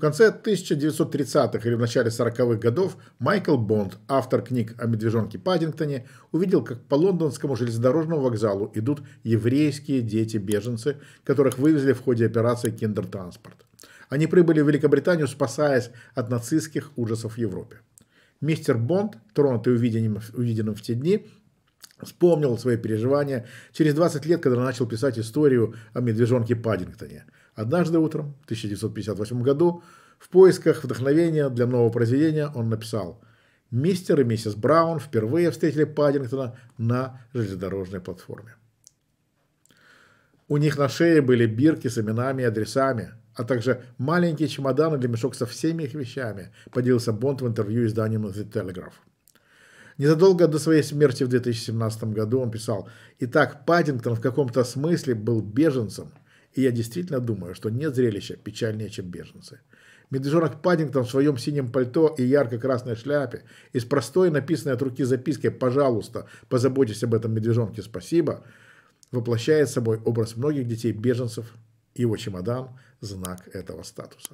В конце 1930-х или в начале 40-х годов Майкл Бонд, автор книг о медвежонке Паддингтоне, увидел, как по лондонскому железнодорожному вокзалу идут еврейские дети-беженцы, которых вывезли в ходе операции «Киндертранспорт». Они прибыли в Великобританию, спасаясь от нацистских ужасов в Европе. Мистер Бонд, тронутый увиденным, увиденным в те дни, Вспомнил свои переживания через 20 лет, когда начал писать историю о медвежонке Паддингтоне. Однажды утром, в 1958 году, в поисках вдохновения для нового произведения он написал «Мистер и миссис Браун впервые встретили Паддингтона на железнодорожной платформе». У них на шее были бирки с именами и адресами, а также маленькие чемоданы для мешок со всеми их вещами, поделился Бонд в интервью изданием The Telegraph. Незадолго до своей смерти в 2017 году он писал «Итак, Паддингтон в каком-то смысле был беженцем, и я действительно думаю, что нет зрелища печальнее, чем беженцы». Медвежонок Паддингтон в своем синем пальто и ярко-красной шляпе, из простой написанной от руки записки «Пожалуйста, позаботьтесь об этом медвежонке, спасибо», воплощает собой образ многих детей-беженцев. Его чемодан – знак этого статуса.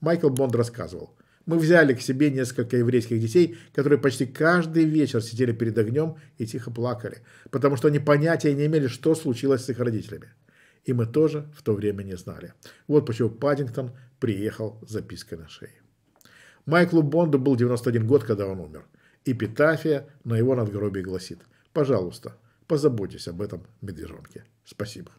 Майкл Бонд рассказывал – мы взяли к себе несколько еврейских детей, которые почти каждый вечер сидели перед огнем и тихо плакали, потому что они понятия не имели, что случилось с их родителями. И мы тоже в то время не знали. Вот почему Паддингтон приехал с запиской на шее. Майклу Бонду был 91 год, когда он умер. Эпитафия на его надгробии гласит «Пожалуйста, позаботьтесь об этом медвежонке. Спасибо».